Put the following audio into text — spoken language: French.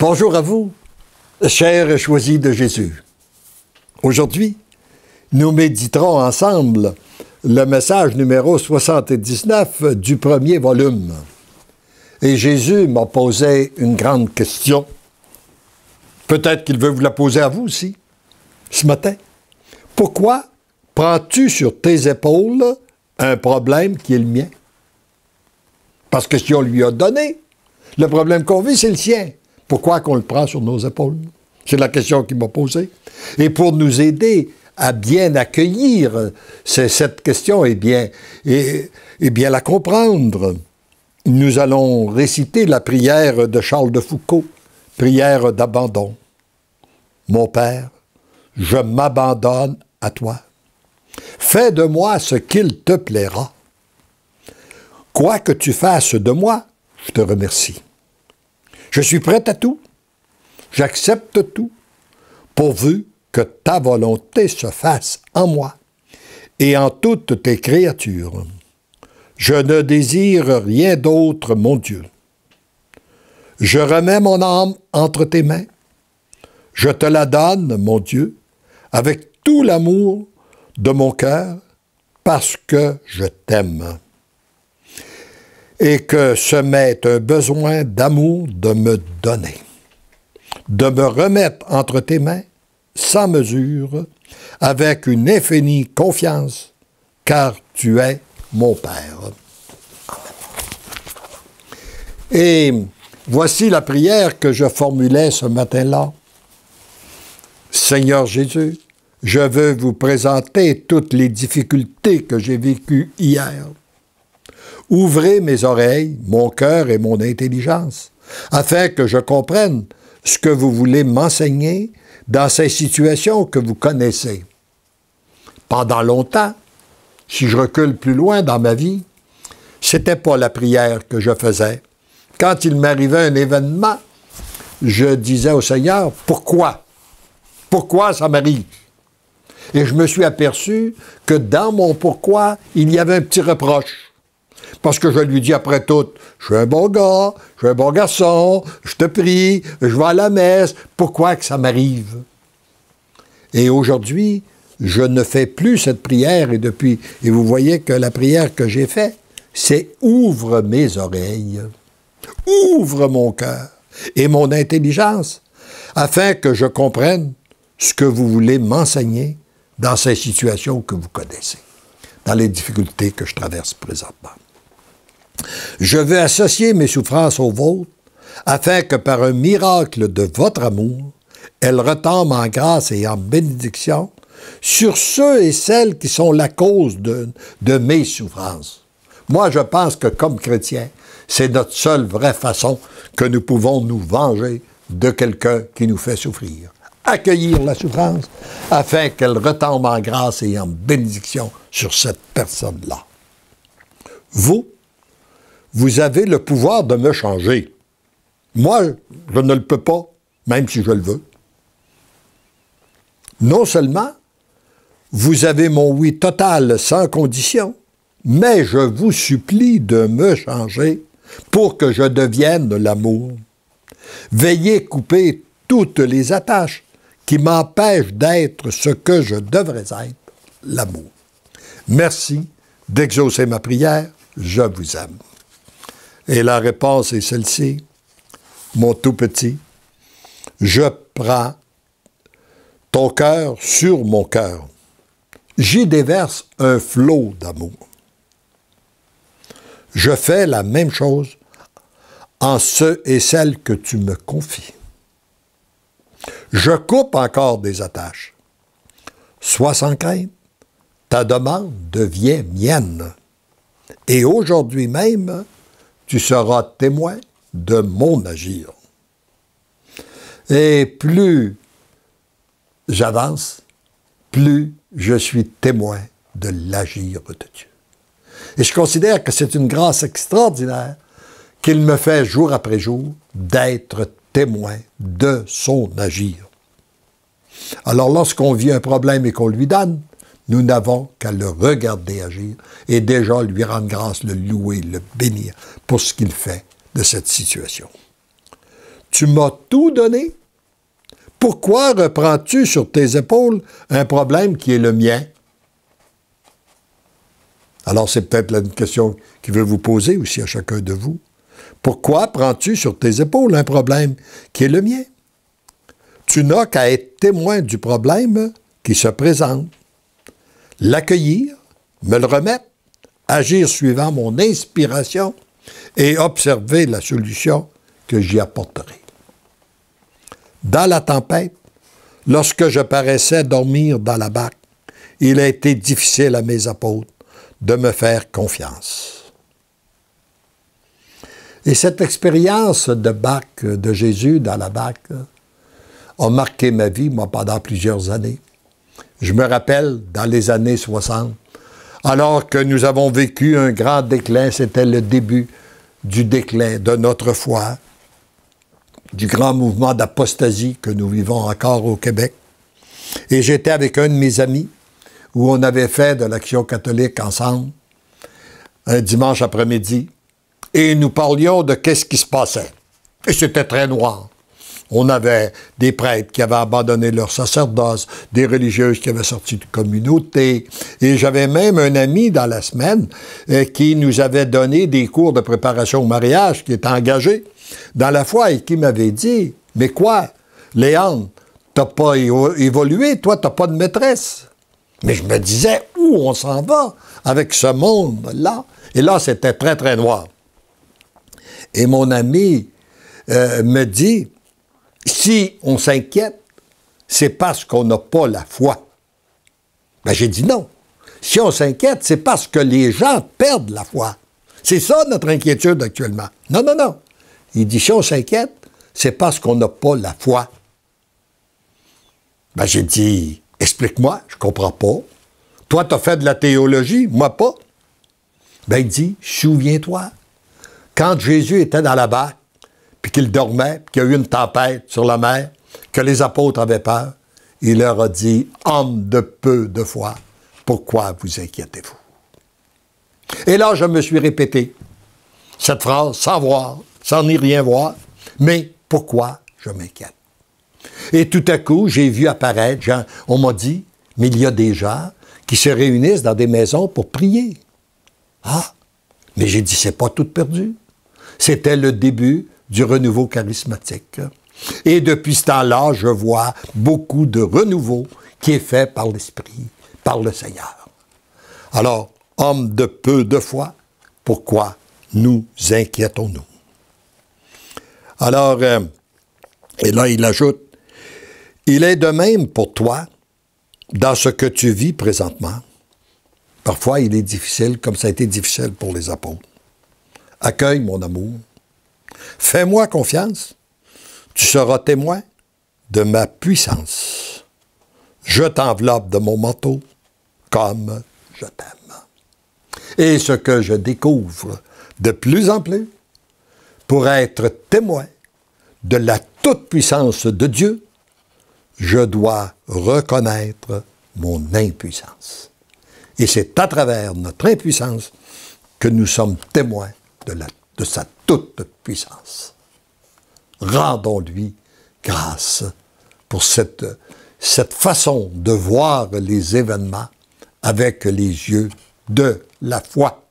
Bonjour à vous, chers choisis de Jésus. Aujourd'hui, nous méditerons ensemble le message numéro 79 du premier volume. Et Jésus m'a posé une grande question. Peut-être qu'il veut vous la poser à vous aussi, ce matin. Pourquoi prends-tu sur tes épaules un problème qui est le mien? Parce que si on lui a donné, le problème qu'on vit, c'est le sien. Pourquoi qu'on le prend sur nos épaules? C'est la question qu'il m'a posée. Et pour nous aider à bien accueillir cette question et eh bien, et eh bien la comprendre, nous allons réciter la prière de Charles de Foucault, prière d'abandon. Mon Père, je m'abandonne à toi. Fais de moi ce qu'il te plaira. Quoi que tu fasses de moi, je te remercie. Je suis prêt à tout. J'accepte tout, pourvu que ta volonté se fasse en moi et en toutes tes créatures. Je ne désire rien d'autre, mon Dieu. Je remets mon âme entre tes mains. Je te la donne, mon Dieu, avec tout l'amour de mon cœur, parce que je t'aime et que se m'est un besoin d'amour de me donner, de me remettre entre tes mains, sans mesure, avec une infinie confiance, car tu es mon Père. Et voici la prière que je formulais ce matin-là. Seigneur Jésus, je veux vous présenter toutes les difficultés que j'ai vécues hier. Ouvrez mes oreilles, mon cœur et mon intelligence, afin que je comprenne ce que vous voulez m'enseigner dans ces situations que vous connaissez. Pendant longtemps, si je recule plus loin dans ma vie, c'était pas la prière que je faisais. Quand il m'arrivait un événement, je disais au Seigneur, pourquoi? Pourquoi ça m'arrive? Et je me suis aperçu que dans mon pourquoi, il y avait un petit reproche. Parce que je lui dis après tout, je suis un bon gars, je suis un bon garçon, je te prie, je vais à la messe, pourquoi que ça m'arrive? Et aujourd'hui, je ne fais plus cette prière et depuis, et vous voyez que la prière que j'ai faite, c'est ouvre mes oreilles, ouvre mon cœur et mon intelligence, afin que je comprenne ce que vous voulez m'enseigner dans ces situations que vous connaissez, dans les difficultés que je traverse présentement. Je veux associer mes souffrances aux vôtres, afin que par un miracle de votre amour, elles retombent en grâce et en bénédiction sur ceux et celles qui sont la cause de, mes souffrances. Moi, je pense que comme chrétien, c'est notre seule vraie façon que nous pouvons nous venger de quelqu'un qui nous fait souffrir. Accueillir la souffrance afin qu'elle retombe en grâce et en bénédiction sur cette personne-là. Vous, vous avez le pouvoir de me changer. Moi, je ne le peux pas, même si je le veux. Non seulement, vous avez mon oui total sans condition, mais je vous supplie de me changer pour que je devienne l'amour. Veillez couper toutes les attaches qui m'empêchent d'être ce que je devrais être, l'amour. Merci d'exaucer ma prière. Je vous aime. Et la réponse est celle-ci, mon tout petit. Je prends ton cœur sur mon cœur. J'y déverse un flot d'amour. Je fais la même chose en ceux et celles que tu me confies. Je coupe encore des attaches. Sois sans crainte, ta demande devient mienne. Et aujourd'hui même, tu seras témoin de mon agir. Et plus j'avance, plus je suis témoin de l'agir de Dieu. Et je considère que c'est une grâce extraordinaire qu'il me fait jour après jour d'être témoin de son agir. Alors lorsqu'on vit un problème et qu'on lui donne, nous n'avons qu'à le regarder agir et déjà lui rendre grâce, le louer, le bénir pour ce qu'il fait de cette situation. Tu m'as tout donné. Pourquoi reprends-tu sur tes épaules un problème qui est le mien? Alors c'est peut-être une question qui veut vous poser aussi à chacun de vous. Pourquoi prends-tu sur tes épaules un problème qui est le mien? Tu n'as qu'à être témoin du problème qui se présente l'accueillir, me le remettre, agir suivant mon inspiration et observer la solution que j'y apporterai. Dans la tempête, lorsque je paraissais dormir dans la Bac, il a été difficile à mes apôtres de me faire confiance. Et cette expérience de bac de Jésus dans la bac a marqué ma vie, moi, pendant plusieurs années. Je me rappelle, dans les années 60, alors que nous avons vécu un grand déclin, c'était le début du déclin de notre foi, du grand mouvement d'apostasie que nous vivons encore au Québec. Et j'étais avec un de mes amis, où on avait fait de l'action catholique ensemble, un dimanche après-midi, et nous parlions de qu'est-ce qui se passait. Et c'était très noir. On avait des prêtres qui avaient abandonné leur sacerdoce, des religieuses qui avaient sorti de communauté. Et j'avais même un ami dans la semaine euh, qui nous avait donné des cours de préparation au mariage, qui était engagé dans la foi et qui m'avait dit Mais quoi, Léon, t'as pas évolué, toi, t'as pas de maîtresse. Mais je me disais Où on s'en va avec ce monde-là Et là, c'était très, très noir. Et mon ami euh, me dit si on s'inquiète, c'est parce qu'on n'a pas la foi. Ben, j'ai dit non. Si on s'inquiète, c'est parce que les gens perdent la foi. C'est ça notre inquiétude actuellement. Non, non, non. Il dit, si on s'inquiète, c'est parce qu'on n'a pas la foi. Ben, j'ai dit, explique-moi, je comprends pas. Toi, tu as fait de la théologie, moi pas. Ben, il dit, souviens-toi, quand Jésus était dans la barque, qu'il dormait, qu'il y a eu une tempête sur la mer, que les apôtres avaient peur, il leur a dit, homme de peu de foi, pourquoi vous inquiétez-vous? Et là, je me suis répété cette phrase sans voir, sans n'y rien voir, mais pourquoi je m'inquiète? Et tout à coup, j'ai vu apparaître, on m'a dit, mais il y a des gens qui se réunissent dans des maisons pour prier. Ah, mais j'ai dit, c'est pas tout perdu. C'était le début du renouveau charismatique. Et depuis ce temps-là, je vois beaucoup de renouveau qui est fait par l'Esprit, par le Seigneur. Alors, homme de peu de foi, pourquoi nous inquiétons-nous? Alors, euh, et là, il ajoute, il est de même pour toi dans ce que tu vis présentement. Parfois, il est difficile, comme ça a été difficile pour les apôtres. Accueille mon amour, Fais-moi confiance, tu seras témoin de ma puissance. Je t'enveloppe de mon manteau comme je t'aime. Et ce que je découvre de plus en plus pour être témoin de la toute-puissance de Dieu, je dois reconnaître mon impuissance. Et c'est à travers notre impuissance que nous sommes témoins de la de sa toute puissance. Rendons-lui grâce pour cette, cette façon de voir les événements avec les yeux de la foi.